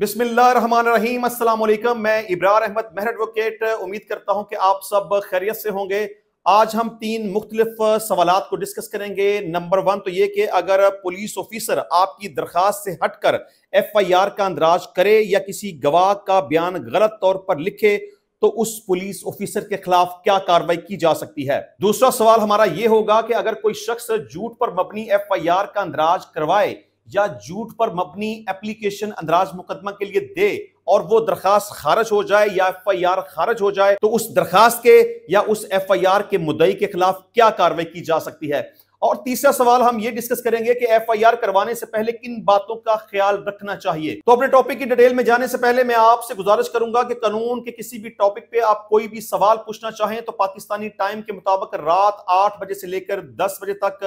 बिस्मिल्लाम मैं इब्रार अहमद मेहर एडवोकेट उम्मीद करता हूं कि आप सब खैरियत से होंगे आज हम तीन मुख्तलिफ सवाल को डिस्कस करेंगे नंबर वन तो ये कि अगर पुलिस ऑफिसर आपकी दरखास्त से हटकर एफ आई आर का अंदराज करे या किसी गवाह का बयान गलत तौर पर लिखे तो उस पुलिस ऑफिसर के खिलाफ क्या कार्रवाई की जा सकती है दूसरा सवाल हमारा ये होगा कि अगर कोई शख्स झूठ पर मबनी एफ आई आर का अंदराज करवाए या झूठ पर मबनी एप्लीकेशन अंदराज मुकदमा के लिए दे और वो दरखास्त खारज हो जाए या एफ आई आर खारज हो जाए तो उस दरखास्त के या उस एफ आई आर के मुदई के खिलाफ क्या कार्रवाई की जा सकती है और तीसरा सवाल हम ये डिस्कस करेंगे कि एफआईआर करवाने से पहले किन बातों का ख्याल रखना चाहिए तो अपने टॉपिक की डिटेल में जाने से पहले मैं आपसे गुजारिश करूंगा कि कानून के किसी भी टॉपिक पे आप कोई भी सवाल पूछना चाहें तो पाकिस्तानी टाइम के मुताबिक रात आठ बजे से लेकर दस बजे तक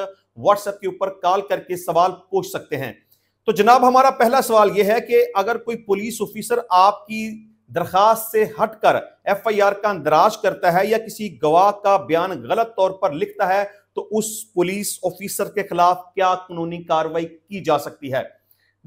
व्हाट्सएप के ऊपर कॉल करके सवाल पूछ सकते हैं तो जनाब हमारा पहला सवाल यह है कि अगर कोई पुलिस ऑफिसर आपकी दरखास्त से हटकर एफआईआर का अंदराज करता है या किसी गवाह का बयान गलत तौर पर लिखता है तो उस पुलिस ऑफिसर के खिलाफ क्या कानूनी कार्रवाई की जा सकती है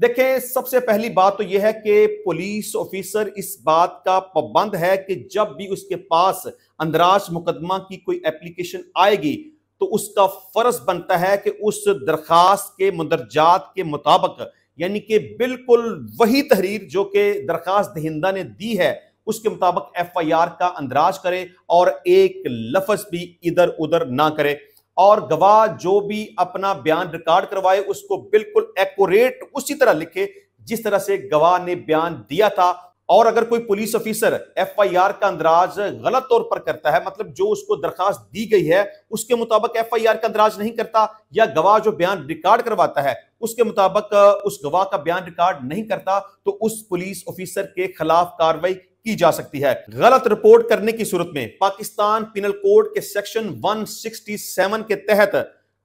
देखें सबसे पहली बात तो यह है कि पुलिस ऑफिसर इस बात का पाबंद है कि जब भी उसके पास अंदराज मुकदमा की कोई एप्लीकेशन आएगी तो उसका फर्ज बनता है कि उस दरखास्त के मंदरजात के मुताबिक यानी कि बिल्कुल वही तहरीर जो कि दरखास्त दहिंदा ने दी है उसके मुताबिक एफ आई आर का अंदराज करे और एक लफज भी इधर उधर ना करे और गवाह जो भी अपना बयान रिकॉर्ड करवाए उसको बिल्कुल एक्यूरेट उसी तरह लिखे जिस तरह से गवाह ने बयान दिया था और अगर कोई पुलिस ऑफिसर एफआईआर का अंदराज गलत तौर पर करता है मतलब जो उसको दरखास्त दी गई है उसके मुताबिक एफआईआर का अंदराज नहीं करता या गवाह जो बयान रिकॉर्ड करवाता है उसके मुताबिक उस गवाह का बयान रिकॉर्ड नहीं करता तो उस पुलिस ऑफिसर के खिलाफ कार्रवाई की जा सकती है गलत रिपोर्ट करने की सूरत में पाकिस्तान पिनल कोड के सेक्शन 167 के तहत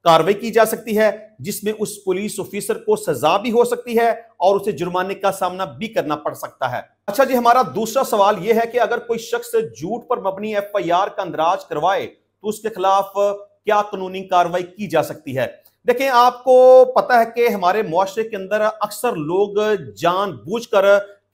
कार्रवाई की जा सकती है जिसमें उस पुलिस ऑफिसर को सजा भी हो सकती है और उसे जुर्माने का सामना भी करना पड़ सकता है अच्छा जी हमारा दूसरा सवाल यह है कि अगर कोई शख्स झूठ पर मबनी एफ आई आर का अंदराज करवाए तो उसके खिलाफ क्या कानूनी कार्रवाई की जा सकती है देखें आपको पता है कि हमारे मुआरे के अंदर अक्सर लोग जान कर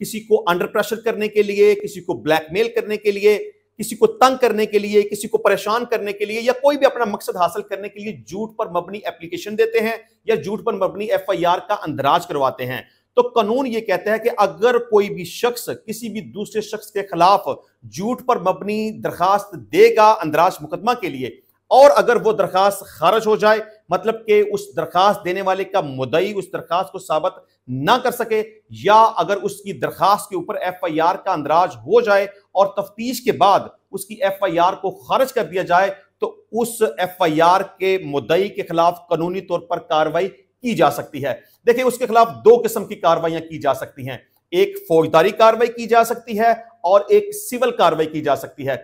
किसी को अंडर प्रेशर करने के लिए किसी को ब्लैकमेल करने के लिए किसी को तंग करने के लिए किसी को परेशान करने के लिए या कोई भी अपना मकसद हासिल करने के लिए झूठ पर मबनी एप्लीकेशन देते हैं या झूठ पर मबनी एफ का अंदराज करवाते हैं तो कानून ये कहता है कि अगर कोई भी शख्स किसी भी दूसरे शख्स के खिलाफ झूठ पर मबनी दरखास्त देगा अंदराज मुकदमा के लिए और अगर वो दरखास्त खारज हो जाए मतलब कि उस दरखास्त देने वाले का मुदई उस दरखास्त को साबित ना कर सके या अगर उसकी दरखास्त के ऊपर एफआईआर का अंदराज हो जाए और तफ्तीश के बाद उसकी एफआईआर को खारिज कर दिया जाए तो उस एफआईआर के मुदई के खिलाफ कानूनी तौर पर कार्रवाई की जा सकती है देखिए उसके खिलाफ दो किस्म की कार्रवाइयां की जा सकती हैं एक फौजदारी कार्रवाई की जा सकती है और एक सिविल कार्रवाई की जा सकती है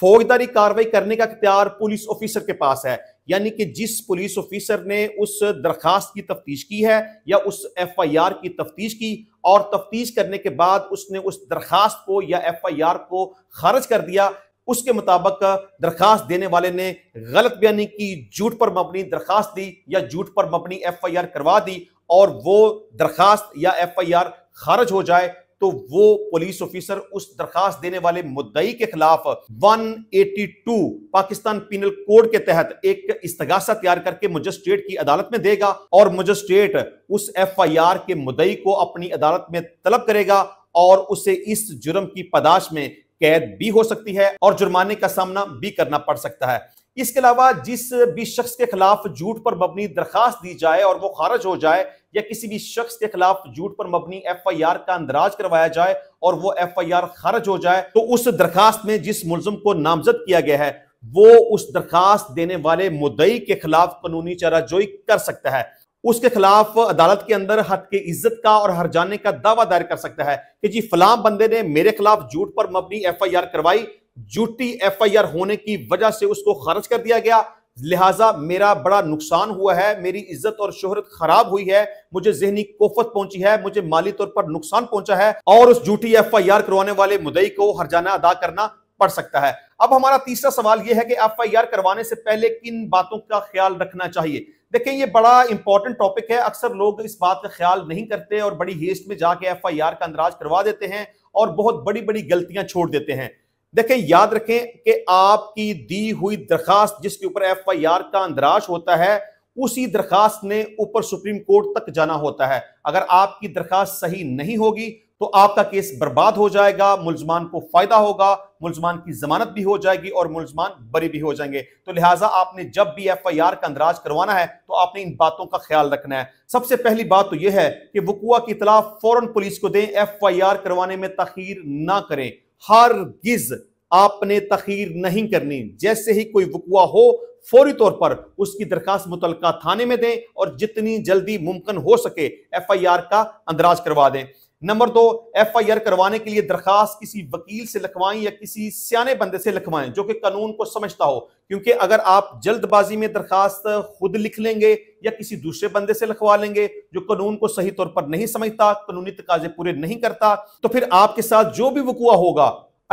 फौजदारी कार्रवाई करने का अख्तियार पुलिस ऑफिसर के पास है यानी कि जिस पुलिस ऑफिसर ने उस दरखास्त की तफ्तीश की है या उस एफ आई आर की तफ्तीश की और तफ्तीश करने के बाद उसने उस दरखास्त को या एफ आई आर को खारिज कर दिया उसके मुताबिक दरखास्त देने वाले ने गलत बयानी की झूठ पर मबनी दरखास्त दी या झूठ पर मबनी एफ आई आर करवा दी और वो दरखास्त या एफ आई आर खारिज हो जाए तो वो पुलिस ऑफिसर उस दरखास्त देने वाले मुद्दई के खिलाफ 182 पाकिस्तान पीनल कोड के तहत एक इस्तगासा तैयार करके मजिस्ट्रेट की अदालत में देगा और मजिस्ट्रेट उस एफआईआर के मुद्दई को अपनी अदालत में तलब करेगा और उसे इस जुर्म की पदाश में कैद भी हो सकती है और जुर्माने का सामना भी करना पड़ सकता है इसके अलावा जिस भी शख्स के खिलाफ झूठ पर मबनी दरखास्त दी जाए और वो खारज हो जाए या किसी भी शख्स के खिलाफ झूठ पर मबनी एफ आई आर का अंदराज करवाया जाए और वो एफ आई आर खारज हो जाए तो उस दरखास्त में जिस मुलजम को नामजद किया गया है वो उस दरखास्त देने वाले मुदई के खिलाफ कानूनी चाराजोई कर सकता है उसके खिलाफ अदालत के अंदर हद के इज्जत का और हर जाने का दावा दायर कर सकता है कि जी फलाम बंदे ने मेरे खिलाफ झूठ पर मबनी एफ आई आर करवाई झूठी एफआईआर होने की वजह से उसको खारिज कर दिया गया लिहाजा मेरा बड़ा नुकसान हुआ है मेरी इज्जत और शोहरत खराब हुई है मुझे जहनी कोफत पहुंची है मुझे माली तौर पर नुकसान पहुंचा है और उस झूठी एफ आई आर करवाने वाले मुदई को हरजाना अदा करना पड़ सकता है अब हमारा तीसरा सवाल यह है कि एफ आई आर करवाने से पहले किन बातों का ख्याल रखना चाहिए देखें ये बड़ा इंपॉर्टेंट टॉपिक है अक्सर लोग इस बात का ख्याल नहीं करते और बड़ी हेस्ट में जाके एफ आई आर का अंदराज करवा देते हैं और बहुत बड़ी बड़ी गलतियां छोड़ देते हैं देखें याद रखें कि आपकी दी हुई दरखास्त जिसके ऊपर एफ आई आर का अंदराज होता है उसी दरखास्त ने ऊपर सुप्रीम कोर्ट तक जाना होता है अगर आपकी दरखास्त सही नहीं होगी तो आपका केस बर्बाद हो जाएगा मुलजमान को फायदा होगा मुलजमान की जमानत भी हो जाएगी और मुलजमान बरी भी हो जाएंगे तो लिहाजा आपने जब भी एफ आई आर का अंदराज करवाना है तो आपने इन बातों का ख्याल रखना है सबसे पहली बात तो यह है कि वकुआ की इतला फौरन पुलिस को दें एफ आई आर करवाने में तखीर ना करें हर गिज आपने तखीर नहीं करनी जैसे ही कोई वकुआ हो फौरी तौर पर उसकी दरखास्त मुतलका थाने में दें और जितनी जल्दी मुमकिन हो सके एफ आई आर का अंदराज करवा दें नंबर दो एफ आई आर करवाने के लिए दरखास्त किसी वकील से लिखवाएं या किसी सियाने बंदे से लिखवाएं जो कि कानून को समझता हो क्योंकि अगर आप जल्दबाजी में दरखास्त खुद लिख लेंगे या किसी दूसरे बंदे से लिखवा लेंगे जो कानून को सही तौर पर नहीं समझता कानूनी तकाजे पूरे नहीं करता तो फिर आपके साथ जो भी वकुआ होगा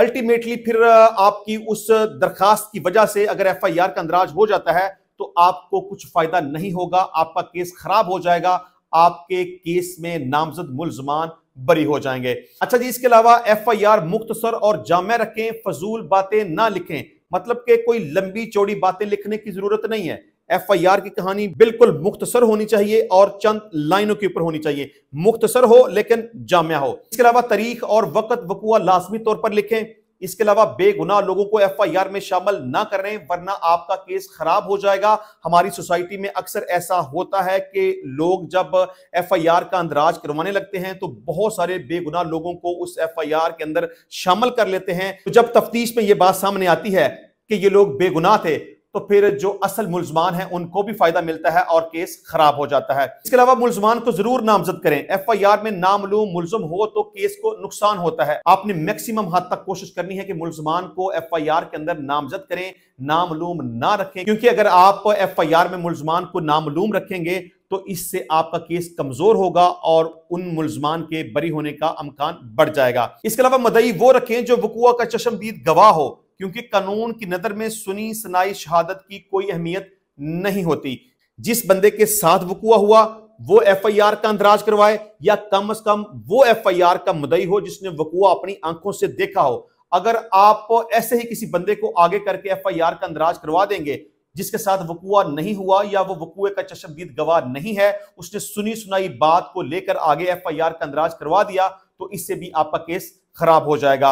अल्टीमेटली फिर आपकी उस दरखास्त की वजह से अगर एफ आई आर का अंदराज हो जाता है तो आपको कुछ फायदा नहीं होगा आपका केस खराब हो जाएगा आपके केस में नामजद मुलजमान बरी हो जाएंगे अच्छा जी इसके अलावा एफ आई आर मुख्तसर और जामे रखें फजूल बातें ना लिखें मतलब के कोई लंबी चौड़ी बातें लिखने की जरूरत नहीं है एफ आई आर की कहानी बिल्कुल मुख्तसर होनी चाहिए और चंद लाइनों के ऊपर होनी चाहिए मुख्तसर हो लेकिन जामिया हो इसके अलावा तारीख और वक्त वकुआ लाजमी तौर पर लिखें इसके अलावा बेगुनाह लोगों को एफआईआर में शामिल ना करें वरना आपका केस खराब हो जाएगा हमारी सोसाइटी में अक्सर ऐसा होता है कि लोग जब एफआईआर का अंदराज करवाने लगते हैं तो बहुत सारे बेगुनाह लोगों को उस एफआईआर के अंदर शामिल कर लेते हैं तो जब तफ्तीश में यह बात सामने आती है कि ये लोग बेगुनाह थे तो फिर जो असल मुलजमान है उनको भी फायदा मिलता है और केस खराब हो जाता है इसके अलावा मुलजमान को जरूर नामजद करें एफ आई आर में नामलूम मुलजम हो तो केस को नुकसान होता है आपने मैक्सिमम हद तक कोशिश करनी है कि मुलजमान को एफ आई आर के अंदर नामजद करें नामलूम ना रखें क्योंकि अगर आप एफ आई आर में मुलजमान को नामलूम रखेंगे तो इससे आपका केस कमजोर होगा और उन मुलजमान के बरी होने का अमकान बढ़ जाएगा इसके अलावा मदई वो रखें जो वकुआ का चशमदीद गवाह हो क्योंकि कानून की नज़र में सुनी सुनाई शहादत की कोई अहमियत नहीं होती जिस बंदे के साथ वकुआ हुआ वो एफआईआर का अंदराज करवाए या कम अज कम वो एफआईआर का मुदई हो जिसने वकुआ अपनी आंखों से देखा हो अगर आप ऐसे ही किसी बंदे को आगे करके एफआईआर का अंदराज करवा देंगे जिसके साथ वकुआ नहीं हुआ या वो वकुए का चशमदीद गवाह नहीं है उसने सुनी सुनाई बात को लेकर आगे एफआईआर का अंदराज करवा दिया तो इससे भी आपका केस खराब हो जाएगा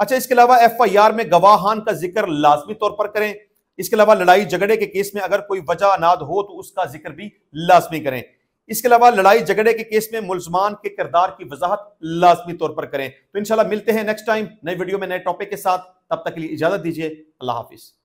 अच्छा इसके अलावा एफ आई आर में गवाहान का जिक्र लाजमी तौर पर करें इसके अलावा लड़ाई झगड़े के केस में अगर कोई वजह अनाद हो तो उसका जिक्र भी लाजमी करें इसके अलावा लड़ाई झगड़े के केस में मुलजमान के किरदार की वजाहत लाजमी तौर पर करें तो इंशाल्लाह मिलते हैं नेक्स्ट टाइम नई वीडियो में नए टॉपिक के साथ तब तक के लिए इजाजत दीजिए अल्लाह हाफिज़